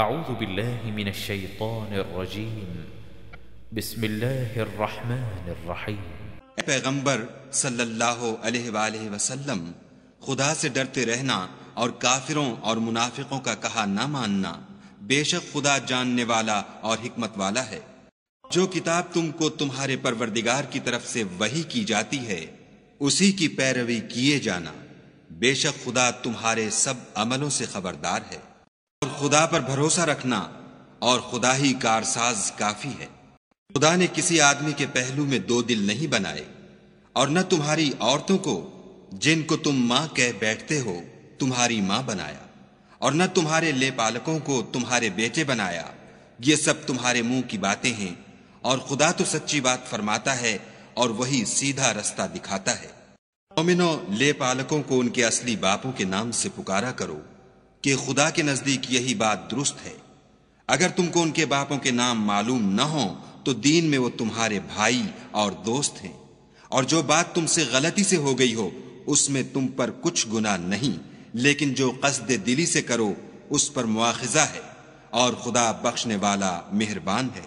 أعوذ بالله من بسم الرحمن اے پیغمبر صلی اللہ علیہ وآلہ وسلم خدا سے ڈرتے رہنا اور کافروں اور منافقوں کا کہا نہ ماننا بے شک خدا جاننے والا اور حکمت والا ہے جو کتاب تم کو تمہارے پروردگار کی طرف سے وہی کی جاتی ہے اسی کی پیروی کیے جانا بے شک خدا تمہارے سب عملوں سے خبردار ہے اور خدا پر بھروسہ رکھنا اور خدا ہی کارساز کافی ہے خدا نے کسی آدمی کے پہلو میں دو دل نہیں بنائے اور نہ تمہاری عورتوں کو جن کو تم ماں کہہ بیٹھتے ہو تمہاری ماں بنایا اور نہ تمہارے لے پالکوں کو تمہارے بیٹے بنایا یہ سب تمہارے منہ کی باتیں ہیں اور خدا تو سچی بات فرماتا ہے اور وہی سیدھا رستہ دکھاتا ہے مومنوں لے پالکوں کو ان کے اصلی باپوں کے نام سے پکارا کرو کہ خدا کے نزدیک یہی بات درست ہے اگر تم کو ان کے باپوں کے نام معلوم نہ ہوں تو دین میں وہ تمہارے بھائی اور دوست ہیں اور جو بات تم سے غلطی سے ہو گئی ہو اس میں تم پر کچھ گنا نہیں لیکن جو قصد دلی سے کرو اس پر مواخذہ ہے اور خدا بخشنے والا مہربان ہے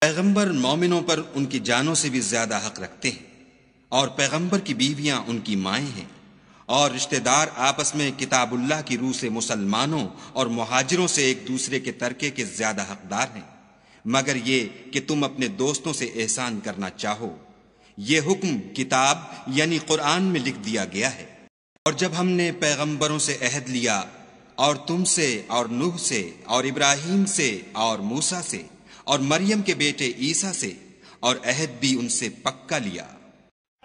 پیغمبر مومنوں پر ان کی جانوں سے بھی زیادہ حق رکھتے ہیں اور پیغمبر کی بیویاں ان کی مائیں ہیں اور رشتہ دار آپس میں کتاب اللہ کی روح سے مسلمانوں اور مہاجروں سے ایک دوسرے کے ترکے کے زیادہ حقدار ہیں مگر یہ کہ تم اپنے دوستوں سے احسان کرنا چاہو یہ حکم کتاب یعنی قرآن میں لکھ دیا گیا ہے اور جب ہم نے پیغمبروں سے عہد لیا اور تم سے اور نوح سے اور ابراہیم سے اور موسا سے اور مریم کے بیٹے عیسیٰ سے اور عہد بھی ان سے پکا لیا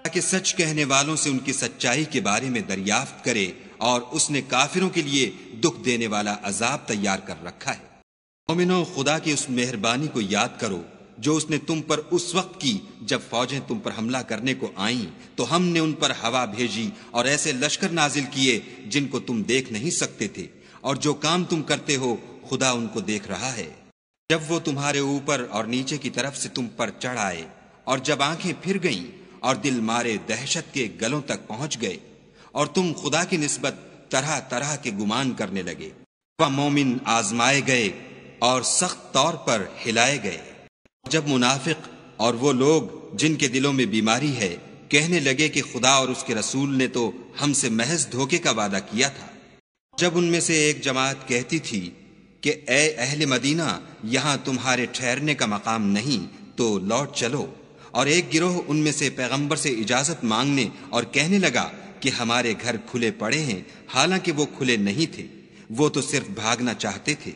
تاکہ سچ کہنے والوں سے ان کی سچائی کے بارے میں دریافت کرے اور اس نے کافروں کے لیے دکھ دینے والا عذاب تیار کر رکھا ہے خدا کی کی اس اس اس مہربانی کو یاد کرو جو نے تم پر وقت جب فوجیں تم پر حملہ کرنے کو آئیں تو ہم نے ان پر ہوا بھیجی اور ایسے لشکر نازل کیے جن کو تم دیکھ نہیں سکتے تھے اور جو کام تم کرتے ہو خدا ان کو دیکھ رہا ہے جب وہ تمہارے اوپر اور نیچے کی طرف سے تم پر چڑھ آئے اور جب آنکھیں پھر گئیں اور دل مارے دہشت کے گلوں تک پہنچ گئے اور تم خدا کی نسبت طرح طرح کے گمان کرنے لگے وہ مومن آزمائے گئے اور سخت طور پر ہلائے گئے جب منافق اور وہ لوگ جن کے دلوں میں بیماری ہے کہنے لگے کہ خدا اور اس کے رسول نے تو ہم سے محض دھوکے کا وعدہ کیا تھا جب ان میں سے ایک جماعت کہتی تھی کہ اے اہل مدینہ یہاں تمہارے ٹھہرنے کا مقام نہیں تو لوٹ چلو اور ایک گروہ ان میں سے پیغمبر سے اجازت مانگنے اور کہنے لگا کہ ہمارے گھر کھلے پڑے ہیں حالانکہ وہ کھلے نہیں تھے وہ تو صرف بھاگنا چاہتے تھے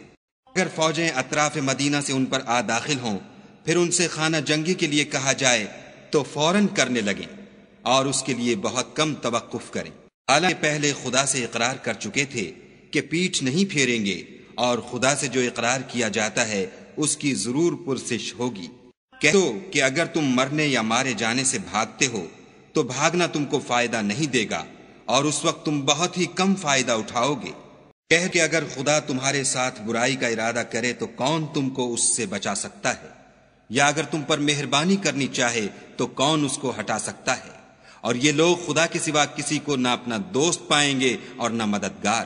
اگر فوجیں اطراف مدینہ سے ان پر آ داخل ہوں پھر ان سے خانہ جنگی کے لیے کہا جائے تو فوراً کرنے لگیں اور اس کے لیے بہت کم توقف کریں حالانکہ پہلے خدا سے اقرار کر چکے تھے کہ پیٹ نہیں پھیریں گے اور خدا سے جو اقرار کیا جاتا ہے اس کی ضرور پرسش ہوگی کہ اگر تم مرنے یا مارے جانے سے بھاگتے ہو تو بھاگنا تم کو فائدہ نہیں دے گا اور اس وقت تم بہت ہی کم فائدہ اٹھاؤ گے کہہ کہ اگر خدا تمہارے ساتھ برائی کا ارادہ کرے تو کون تم کو اس سے بچا سکتا ہے یا اگر تم پر مہربانی کرنی چاہے تو کون اس کو ہٹا سکتا ہے اور یہ لوگ خدا کے سوا کسی کو نہ اپنا دوست پائیں گے اور نہ مددگار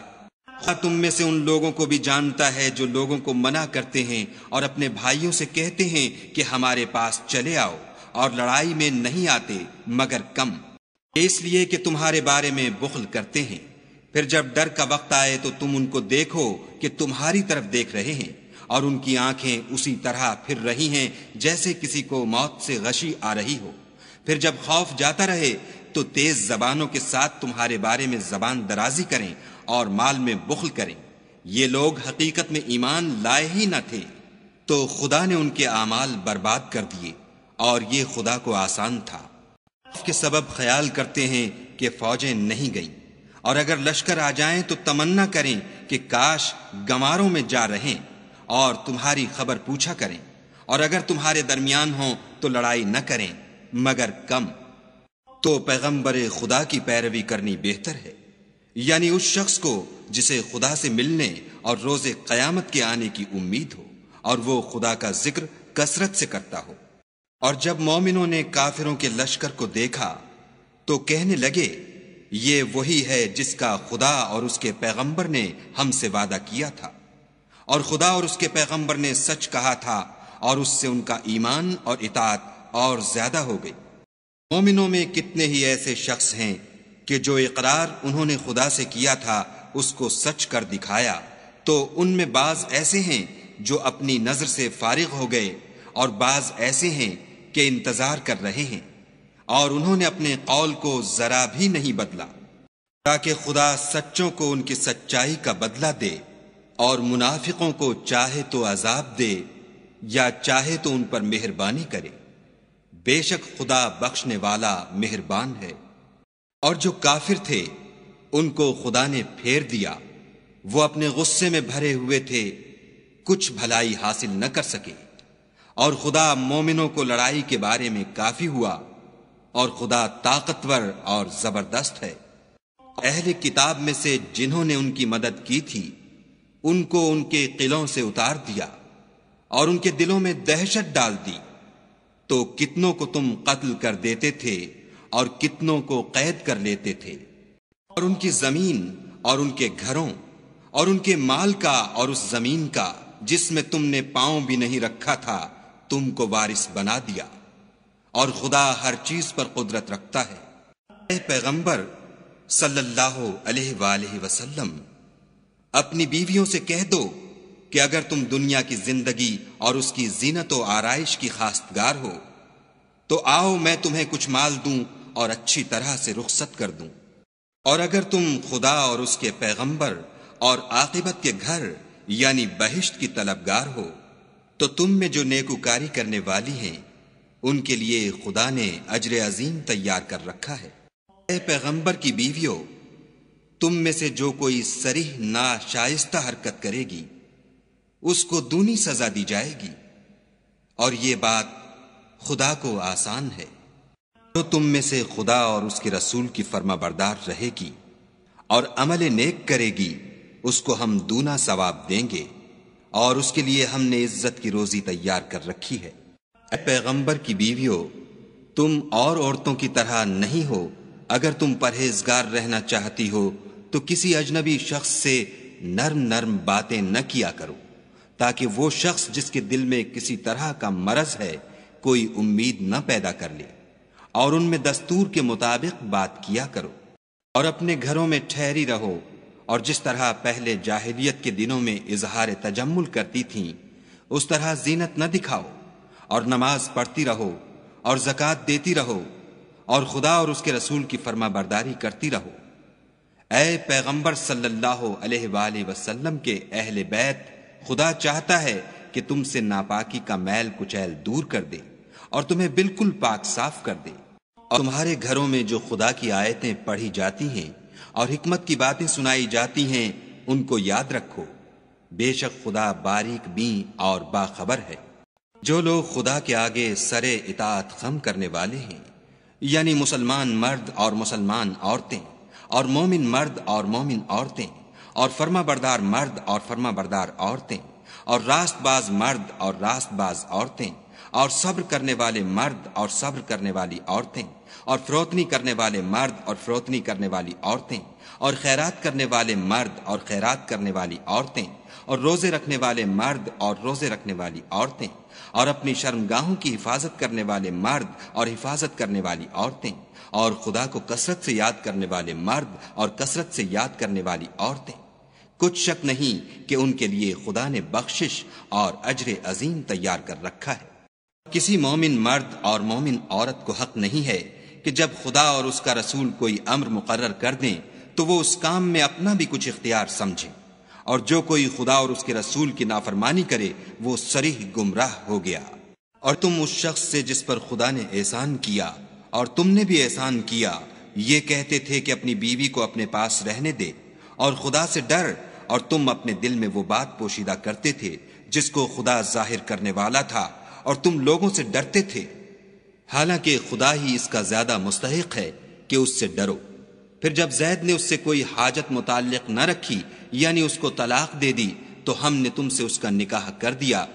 تم میں سے ان لوگوں کو بھی جانتا ہے جو لوگوں کو منع کرتے ہیں اور اپنے بھائیوں سے کہتے ہیں کہ ہمارے پاس چلے آؤ اور لڑائی میں نہیں آتے مگر کم اس لیے کہ تمہارے بارے میں بخل کرتے ہیں پھر جب ڈر کا وقت آئے تو تم ان کو دیکھو کہ تمہاری طرف دیکھ رہے ہیں اور ان کی آنکھیں اسی طرح پھر رہی ہیں جیسے کسی کو موت سے غشی آ رہی ہو پھر جب خوف جاتا رہے تو تیز زبانوں کے ساتھ تمہارے بارے میں زبان درازی کریں اور مال میں بخل کریں یہ لوگ حقیقت میں ایمان لائے ہی نہ تھے تو خدا نے ان کے اعمال برباد کر دیے اور یہ خدا کو آسان تھا کے سبب خیال کرتے ہیں کہ فوجیں نہیں گئیں اور اگر لشکر آ جائیں تو تمنا کریں کہ کاش گماروں میں جا رہے اور تمہاری خبر پوچھا کریں اور اگر تمہارے درمیان ہوں تو لڑائی نہ کریں مگر کم تو پیغمبر خدا کی پیروی کرنی بہتر ہے یعنی اس شخص کو جسے خدا سے ملنے اور روز قیامت کے آنے کی امید ہو اور وہ خدا کا ذکر کثرت سے کرتا ہو اور جب مومنوں نے کافروں کے لشکر کو دیکھا تو کہنے لگے یہ وہی ہے جس کا خدا اور اس کے پیغمبر نے ہم سے وعدہ کیا تھا اور خدا اور اس کے پیغمبر نے سچ کہا تھا اور اس سے ان کا ایمان اور اطاعت اور زیادہ ہو گئی مومنوں میں کتنے ہی ایسے شخص ہیں کہ جو اقرار انہوں نے خدا سے کیا تھا اس کو سچ کر دکھایا تو ان میں بعض ایسے ہیں جو اپنی نظر سے فارغ ہو گئے اور بعض ایسے ہیں کہ انتظار کر رہے ہیں اور انہوں نے اپنے قول کو ذرا بھی نہیں بدلا تاکہ خدا سچوں کو ان کی سچائی کا بدلہ دے اور منافقوں کو چاہے تو عذاب دے یا چاہے تو ان پر مہربانی کرے بے شک خدا بخشنے والا مہربان ہے اور جو کافر تھے ان کو خدا نے پھیر دیا وہ اپنے غصے میں بھرے ہوئے تھے کچھ بھلائی حاصل نہ کر سکے اور خدا مومنوں کو لڑائی کے بارے میں کافی ہوا اور خدا طاقتور اور زبردست ہے اہل کتاب میں سے جنہوں نے ان کی مدد کی تھی ان کو ان کے قلوں سے اتار دیا اور ان کے دلوں میں دہشت ڈال دی تو کتنوں کو تم قتل کر دیتے تھے اور کتنوں کو قید کر لیتے تھے اور ان کی زمین اور ان کے گھروں اور ان کے مال کا اور اس زمین کا جس میں تم نے پاؤں بھی نہیں رکھا تھا تم کو وارث بنا دیا اور خدا ہر چیز پر قدرت رکھتا ہے اے پیغمبر صلی اللہ علیہ وآلہ وسلم اپنی بیویوں سے کہہ دو کہ اگر تم دنیا کی زندگی اور اس کی زینت و آرائش کی خاص ہو تو آؤ میں تمہیں کچھ مال دوں اور اچھی طرح سے رخصت کر دوں اور اگر تم خدا اور اس کے پیغمبر اور عاقبت کے گھر یعنی بہشت کی طلبگار ہو تو تم میں جو نیکوکاری کرنے والی ہیں ان کے لیے خدا نے اجر عظیم تیار کر رکھا ہے اے پیغمبر کی بیویوں تم میں سے جو کوئی سریح نا شائستہ حرکت کرے گی اس کو دونی سزا دی جائے گی اور یہ بات خدا کو آسان ہے تم میں سے خدا اور اس کے رسول کی فرما بردار رہے گی اور عمل نیک کرے گی اس کو ہم دونا ثواب دیں گے اور اس کے لیے ہم نے عزت کی روزی تیار کر رکھی ہے اے پیغمبر کی بیویوں تم اور عورتوں کی طرح نہیں ہو اگر تم پرہیزگار رہنا چاہتی ہو تو کسی اجنبی شخص سے نرم نرم باتیں نہ کیا کرو تاکہ وہ شخص جس کے دل میں کسی طرح کا مرض ہے کوئی امید نہ پیدا کر لے اور ان میں دستور کے مطابق بات کیا کرو اور اپنے گھروں میں ٹھہری رہو اور جس طرح پہلے جاہلیت کے دنوں میں اظہار تجمل کرتی تھیں اس طرح زینت نہ دکھاؤ اور نماز پڑھتی رہو اور زکوٰۃ دیتی رہو اور خدا اور اس کے رسول کی فرما برداری کرتی رہو اے پیغمبر صلی اللہ علیہ وآلہ وسلم کے اہل بیت خدا چاہتا ہے کہ تم سے ناپاکی کا میل کچیل دور کر دے اور تمہیں بالکل پاک صاف کر دے اور تمہارے گھروں میں جو خدا کی آیتیں پڑھی جاتی ہیں اور حکمت کی باتیں سنائی جاتی ہیں ان کو یاد رکھو بے شک خدا باریک اور باخبر ہے جو لوگ خدا کے آگے سرے اطاعت خم کرنے والے ہیں یعنی مسلمان مرد اور مسلمان عورتیں اور مومن مرد اور مومن عورتیں اور فرما بردار مرد اور فرما بردار عورتیں اور راست باز مرد اور راست باز عورتیں اور صبر کرنے والے مرد اور صبر کرنے والی عورتیں اور فروتنی کرنے والے مرد اور فروتنی کرنے والی عورتیں اور خیرات کرنے والے مرد اور خیرات کرنے والی عورتیں اور روزے رکھنے والے مرد اور روزے رکھنے والی عورتیں اور اپنی شرم گاہوں کی حفاظت کرنے والے مرد اور حفاظت کرنے والی عورتیں اور خدا کو کثرت سے یاد کرنے والے مرد اور کثرت سے یاد کرنے والی عورتیں کچھ شک نہیں کہ ان کے لیے خدا نے بخشش اور اجر عظیم تیار کر رکھا ہے کسی مومن مرد اور مومن عورت کو حق نہیں ہے کہ جب خدا اور اس کا رسول کوئی امر مقرر کر دیں تو وہ اس کام میں اپنا بھی کچھ اختیار سمجھے اور جو کوئی خدا اور اس کے رسول کی نافرمانی کرے وہ سریح گمراہ ہو گیا اور تم اس شخص سے جس پر خدا نے احسان کیا اور تم نے بھی احسان کیا یہ کہتے تھے کہ اپنی بیوی کو اپنے پاس رہنے دے اور خدا سے ڈر اور تم اپنے دل میں وہ بات پوشیدہ کرتے تھے جس کو خدا ظاہر کرنے والا تھا اور تم لوگوں سے ڈرتے تھے حالانکہ خدا ہی اس کا زیادہ مستحق ہے کہ اس سے ڈرو پھر جب زید نے اس سے کوئی حاجت متعلق نہ رکھی یعنی اس کو طلاق دے دی تو ہم نے تم سے اس کا نکاح کر دیا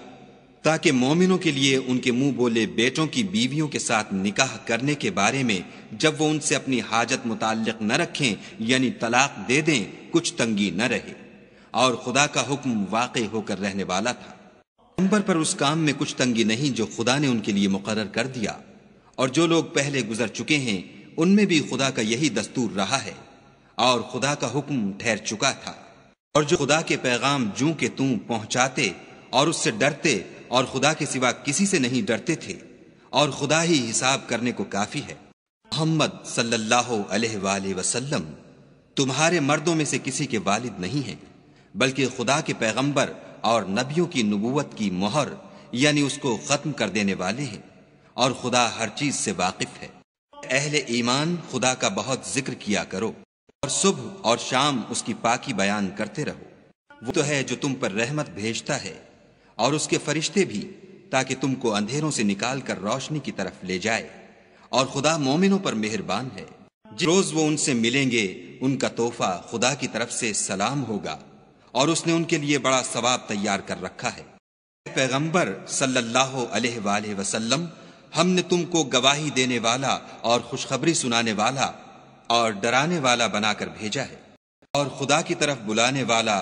تاکہ مومنوں کے لیے ان کے منہ بولے بیٹوں کی بیویوں کے ساتھ نکاح کرنے کے بارے میں جب وہ ان سے اپنی حاجت متعلق نہ رکھیں یعنی طلاق دے دیں کچھ تنگی نہ رہے اور خدا کا حکم واقع ہو کر رہنے والا تھا پیغمبر پر اس کام میں کچھ تنگی نہیں جو خدا نے ان کے لیے مقرر کر دیا اور جو لوگ پہلے گزر چکے ہیں ان میں بھی خدا کا یہی دستور رہا ہے اور خدا کا حکم ٹھہر چکا تھا اور جو خدا کے پیغام جوں کے توں پہنچاتے اور اس سے ڈرتے اور خدا کے سوا کسی سے نہیں ڈرتے تھے اور خدا ہی حساب کرنے کو کافی ہے محمد صلی اللہ علیہ وآلہ وسلم تمہارے مردوں میں سے کسی کے والد نہیں ہیں بلکہ خدا کے پیغمبر اور نبیوں کی نبوت کی مہر یعنی اس کو ختم کر دینے والے ہیں اور خدا ہر چیز سے واقف ہے اہل ایمان خدا کا بہت ذکر کیا کرو اور صبح اور شام اس کی پاکی بیان کرتے رہو وہ تو ہے جو تم پر رحمت بھیجتا ہے اور اس کے فرشتے بھی تاکہ تم کو اندھیروں سے نکال کر روشنی کی طرف لے جائے اور خدا مومنوں پر مہربان ہے جس روز وہ ان سے ملیں گے ان کا تحفہ خدا کی طرف سے سلام ہوگا اور اس نے ان کے لیے بڑا ثواب تیار کر رکھا ہے پیغمبر صلی اللہ علیہ وآلہ وسلم ہم نے تم کو گواہی دینے والا اور خوشخبری سنانے والا اور خدا کی طرف بلانے والا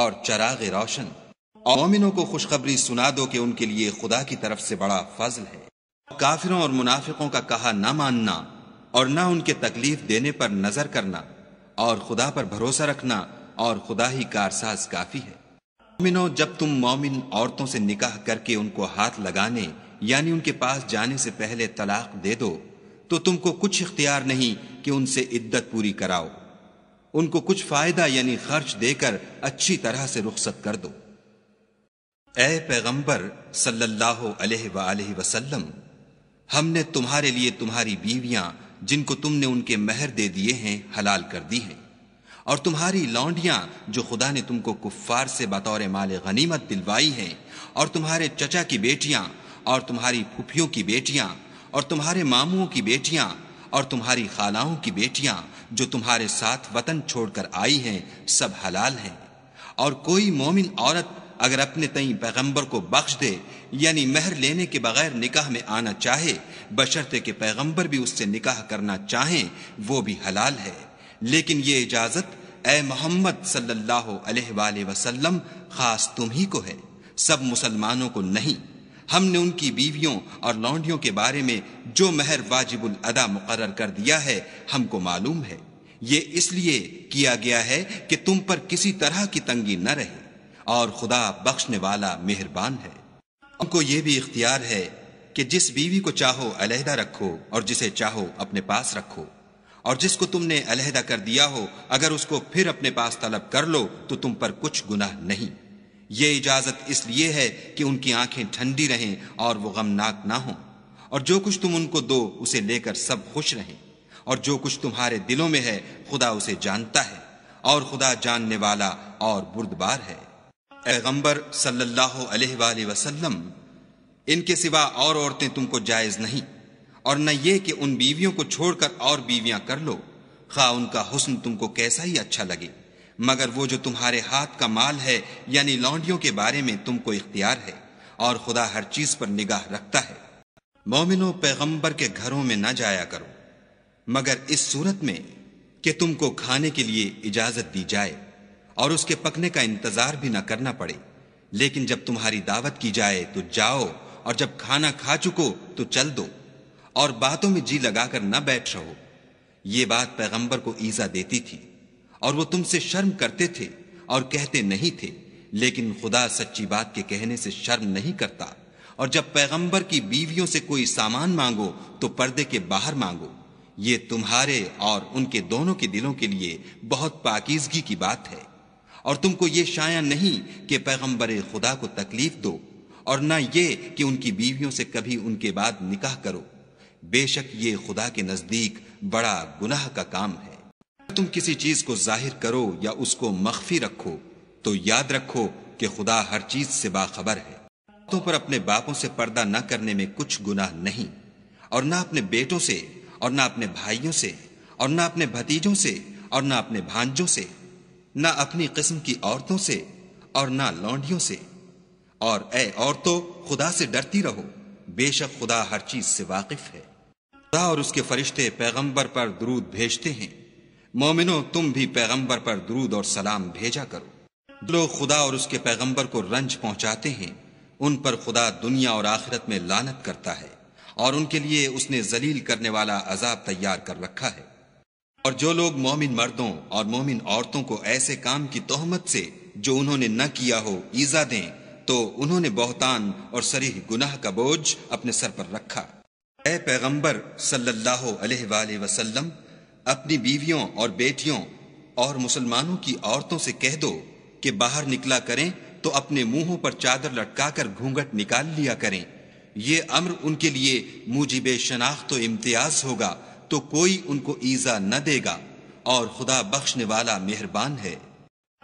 اور چراغ روشن اومنوں کو خوشخبری سنا دو کہ ان کے لیے خدا کی طرف سے بڑا فضل ہے کافروں اور منافقوں کا کہا نہ ماننا اور نہ ان کے تکلیف دینے پر نظر کرنا اور خدا پر بھروسہ رکھنا اور خدا ہی کارساز کافی ہے جب تم مومن عورتوں سے نکاح کر کے ان کو ہاتھ لگانے یعنی ان کے پاس جانے سے پہلے طلاق دے دو تو تم کو کچھ اختیار نہیں کہ ان سے عدت پوری کراؤ ان کو کچھ فائدہ یعنی خرچ دے کر اچھی طرح سے رخصت کر دو اے پیغمبر صلی اللہ علیہ و وسلم ہم نے تمہارے لیے تمہاری بیویاں جن کو تم نے ان کے مہر دے دیے ہیں حلال کر دی ہیں اور تمہاری لونڈیاں جو خدا نے تم کو کفار سے بطور مال غنیمت دلوائی ہیں اور تمہارے چچا کی بیٹیاں اور تمہاری پھوپھیوں کی بیٹیاں اور تمہارے ماموں کی بیٹیاں اور تمہاری خالاؤں کی بیٹیاں جو تمہارے ساتھ وطن چھوڑ کر آئی ہیں سب حلال ہیں اور کوئی مومن عورت اگر اپنے تئیں پیغمبر کو بخش دے یعنی مہر لینے کے بغیر نکاح میں آنا چاہے بشرطے کے پیغمبر بھی اس سے نکاح کرنا چاہیں وہ بھی حلال ہے لیکن یہ اجازت اے محمد صلی اللہ علیہ وآلہ وسلم خاص تم ہی کو ہے سب مسلمانوں کو نہیں ہم نے ان کی بیویوں اور لونڈیوں کے بارے میں جو مہر واجب الادا مقرر کر دیا ہے ہم کو معلوم ہے یہ اس لیے کیا گیا ہے کہ تم پر کسی طرح کی تنگی نہ رہے اور خدا بخشنے والا مہربان ہے ہم کو یہ بھی اختیار ہے کہ جس بیوی کو چاہو علیحدہ رکھو اور جسے چاہو اپنے پاس رکھو اور جس کو تم نے علیحدہ کر دیا ہو اگر اس کو پھر اپنے پاس طلب کر لو تو تم پر کچھ گناہ نہیں یہ اجازت اس لیے ہے کہ ان کی آنکھیں ٹھنڈی رہیں اور وہ غمناک نہ ہوں اور جو کچھ تم ان کو دو اسے لے کر سب خوش رہیں اور جو کچھ تمہارے دلوں میں ہے خدا اسے جانتا ہے اور خدا جاننے والا اور بردبار ہے پیغمبر صلی اللہ علیہ وآلہ وسلم ان کے سوا اور عورتیں تم کو جائز نہیں اور نہ یہ کہ ان بیویوں کو چھوڑ کر اور بیویاں کر لو خواہ ان کا حسن تم کو کیسا ہی اچھا لگے مگر وہ جو تمہارے ہاتھ کا مال ہے یعنی لانڈیوں کے بارے میں تم کو اختیار ہے اور خدا ہر چیز پر نگاہ رکھتا ہے مومنو پیغمبر کے گھروں میں نہ جایا کرو مگر اس صورت میں کہ تم کو کھانے کے لیے اجازت دی جائے اور اس کے پکنے کا انتظار بھی نہ کرنا پڑے لیکن جب تمہاری دعوت کی جائے تو جاؤ اور جب کھانا کھا چکو تو چل دو اور باتوں میں جی لگا کر نہ بیٹھ رہو یہ بات پیغمبر کو ایزا دیتی تھی اور وہ تم سے شرم کرتے تھے اور کہتے نہیں تھے لیکن خدا سچی بات کے کہنے سے شرم نہیں کرتا اور جب پیغمبر کی بیویوں سے کوئی سامان مانگو تو پردے کے باہر مانگو یہ تمہارے اور ان کے دونوں کے دلوں کے لیے بہت پاکیزگی کی بات ہے اور تم کو یہ شایا نہیں کہ پیغمبر خدا کو تکلیف دو اور نہ یہ کہ ان کی بیویوں سے کبھی ان کے بعد نکاح کرو بے شک یہ خدا کے نزدیک بڑا گناہ کا کام ہے تم کسی چیز کو ظاہر کرو یا اس کو مخفی رکھو تو یاد رکھو کہ خدا ہر چیز سے باخبر ہے عورتوں پر اپنے باپوں سے پردہ نہ کرنے میں کچھ گناہ نہیں اور نہ اپنے بیٹوں سے اور نہ اپنے بھائیوں سے اور نہ اپنے بھتیجوں سے اور نہ اپنے بھانجوں سے نہ اپنی قسم کی عورتوں سے اور نہ لونڈیوں سے اور اے عورتوں خدا سے ڈرتی رہو بے شک خدا ہر چیز سے واقف ہے خدا اور اس کے فرشتے پیغمبر پر درود بھیجتے ہیں مومنوں تم بھی پیغمبر پر درود اور سلام بھیجا کرو جو لوگ خدا اور اس کے پیغمبر کو رنج پہنچاتے ہیں ان پر خدا دنیا اور آخرت میں لانت کرتا ہے اور ان کے لیے اس نے ذلیل کرنے والا عذاب تیار کر رکھا ہے اور جو لوگ مومن مردوں اور مومن عورتوں کو ایسے کام کی تہمت سے جو انہوں نے نہ کیا ہو ایزا دیں تو انہوں نے بہتان اور سریح گناہ کا بوجھ اپنے سر پر رکھا اے پیغمبر صلی اللہ علیہ وآلہ وسلم اپنی بیویوں اور بیٹیوں اور مسلمانوں کی عورتوں سے کہہ دو کہ باہر نکلا کریں تو اپنے منہوں پر چادر لٹکا کر گھونگٹ نکال لیا کریں یہ امر ان کے لیے موجب بے شناخت و امتیاز ہوگا تو کوئی ان کو ایزا نہ دے گا اور خدا بخشنے والا مہربان ہے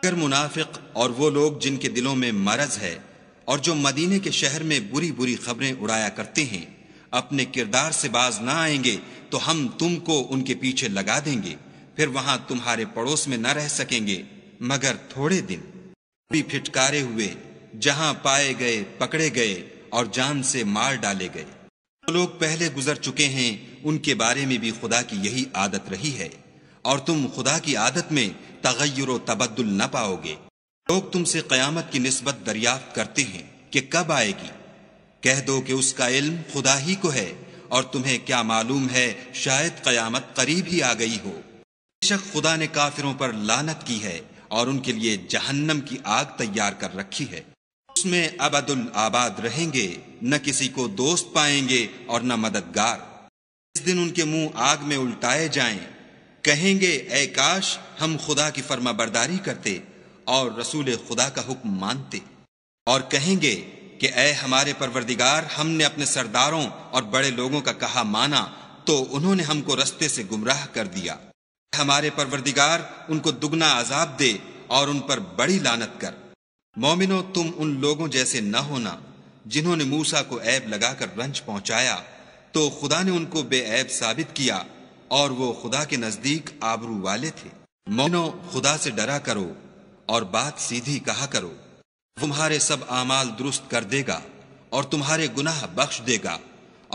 اگر منافق اور وہ لوگ جن کے دلوں میں مرض ہے اور جو مدینے کے شہر میں بری بری خبریں اڑایا کرتے ہیں اپنے کردار سے باز نہ آئیں گے تو ہم تم کو ان کے پیچھے لگا دیں گے پھر وہاں تمہارے پڑوس میں نہ رہ سکیں گے مگر تھوڑے دن بھی پھٹکارے ہوئے جہاں پائے گئے پکڑے گئے اور جان سے مار ڈالے گئے جو لوگ پہلے گزر چکے ہیں ان کے بارے میں بھی خدا کی یہی عادت رہی ہے اور تم خدا کی عادت میں تغیر و تبدل نہ پاؤ گے لوگ تم سے قیامت کی نسبت دریافت کرتے ہیں کہ کب آئے گی کہہ دو کہ اس کا علم خدا ہی کو ہے اور تمہیں کیا معلوم ہے شاید قیامت قریب ہی آ گئی ہو شک خدا نے کافروں پر لانت کی ہے اور ان کے لیے جہنم کی آگ تیار کر رکھی ہے اس میں ابد رہیں گے نہ کسی کو دوست پائیں گے اور نہ مددگار اس دن ان کے منہ آگ میں الٹائے جائیں کہیں گے اے کاش ہم خدا کی فرما برداری کرتے اور رسول خدا کا حکم مانتے اور کہیں گے کہ اے ہمارے پروردگار ہم نے اپنے سرداروں اور بڑے لوگوں کا کہا مانا تو انہوں نے ہم کو رستے سے گمراہ کر دیا ہمارے پروردگار ان کو دگنا عذاب دے اور ان پر بڑی لانت کر مومنو تم ان لوگوں جیسے نہ ہونا جنہوں نے موسا کو عیب لگا کر رنج پہنچایا تو خدا نے ان کو بے عیب ثابت کیا اور وہ خدا کے نزدیک آبرو والے تھے مونو خدا سے ڈرا کرو اور بات سیدھی کہا کرو تمہارے سب اعمال درست کر دے گا اور تمہارے گناہ بخش دے گا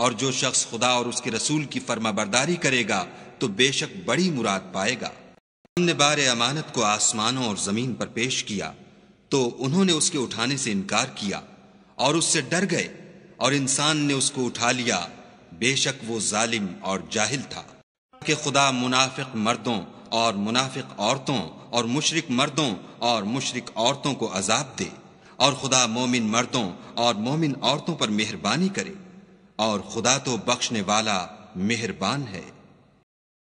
اور جو شخص خدا اور اس کے رسول کی فرما برداری کرے گا تو بے شک بڑی مراد پائے گا ہم نے بار امانت کو آسمانوں اور زمین پر پیش کیا تو انہوں نے اس کے اٹھانے سے انکار کیا اور اس سے ڈر گئے اور انسان نے اس کو اٹھا لیا بے شک وہ ظالم اور جاہل تھا کہ خدا منافق مردوں اور منافق عورتوں اور مشرق مردوں اور مشرق عورتوں کو عذاب دے اور خدا مومن مردوں اور مومن عورتوں پر مہربانی کرے اور خدا تو بخشنے والا مہربان ہے